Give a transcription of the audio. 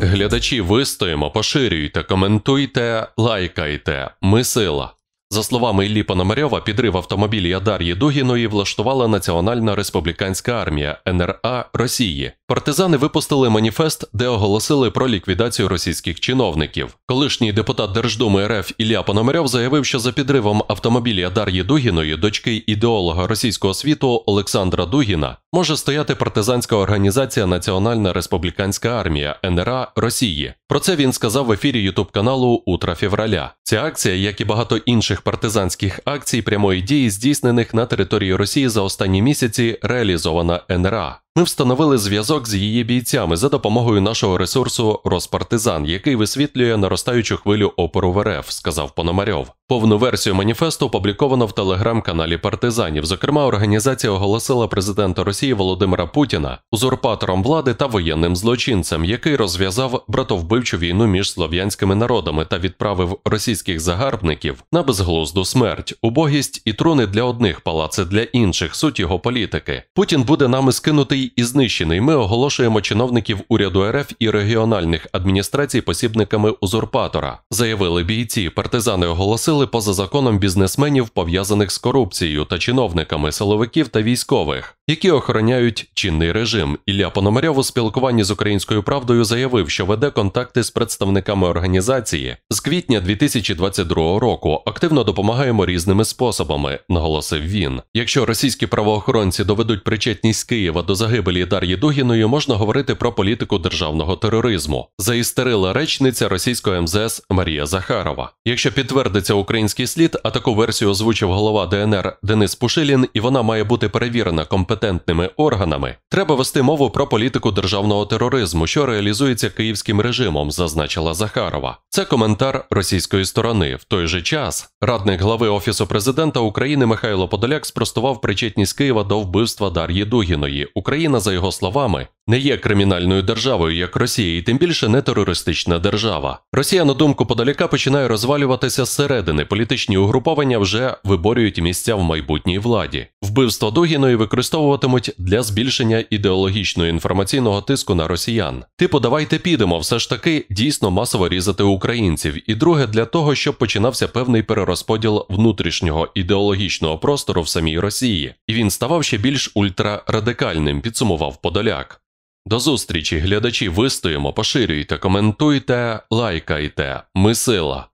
Глядачі вистоїмо, поширюйте, коментуйте, лайкайте. Ми сила. За словами Іллі Пономарьова, підрив автомобілі Адар'ї Дугіної влаштувала Національна республіканська армія НРА Росії партизани випустили маніфест, де оголосили про ліквідацію російських чиновників. Колишній депутат Держдуми РФ Ілля Пономарьов заявив, що за підривом автомобіля Дар'ї Дугіної, дочки ідеолога російського світу Олександра Дугіна, може стояти партизанська організація Національна Республіканська армія НРА Росії. Про це він сказав в ефірі Ютуб каналу Утра февраля. Ця акція, як і багато інших партизанських акцій прямої дії, здійснених на території Росії за останні місяці, реалізована НРА. Ми встановили зв'язок з її бійцями за допомогою нашого ресурсу Роспартизан, який висвітлює наростаючу хвилю опору в РФ, сказав Пономарьов. Повну версію маніфесту опубліковано в телеграм-каналі партизанів. Зокрема, організація оголосила президента Росії Володимира Путіна узурпатором влади та воєнним злочинцем, який розв'язав братовбивчу війну між слов'янськими народами та відправив російських загарбників на безглузду смерть, убогість і труни для одних палаци для інших. Суть його політики. Путін буде нами скинутий і знищений. Ми оголошуємо чиновників уряду РФ і регіональних адміністрацій посібниками узурпатора. Заявили бійці. Партизани оголосили тримали поза законом бізнесменів, пов'язаних з корупцією та чиновниками силовиків та військових, які охороняють чинний режим. Ілля Пономарьов у спілкуванні з українською правдою заявив, що веде контакти з представниками організації з квітня 2022 року. Активно допомагаємо різними способами, наголосив він. Якщо російські правоохоронці доведуть причетність Києва до загибелі Дар'ї Дугіної, можна говорити про політику державного тероризму. Заістерила речниця російської МЗС Марія Захарова. Якщо підтвердиться український слід, а таку версію озвучив голова ДНР Денис Пушилін, і вона має бути перевірена компетентними органами. Треба вести мову про політику державного тероризму, що реалізується київським режимом, зазначила Захарова. Це коментар російської сторони. В той же час радник глави офісу президента України Михайло Подоляк спростував причетність Києва до вбивства Дар'ї Дугіної. Україна, за його словами, не є кримінальною державою як Росія, і тим більше не терористична держава. Росія, на думку Подоляка, починає розвалюватися зсередини. Всередини політичні угруповання вже виборюють місця в майбутній владі. Вбивство Дугіної використовуватимуть для збільшення ідеологічного інформаційного тиску на росіян. Типу, давайте підемо, все ж таки дійсно масово різати українців. І друге, для того, щоб починався певний перерозподіл внутрішнього ідеологічного простору в самій Росії, і він ставав ще більш ультрарадикальним, підсумував Подоляк. До зустрічі, глядачі, вистоїмо, поширюйте, коментуйте, лайкайте. Ми сила.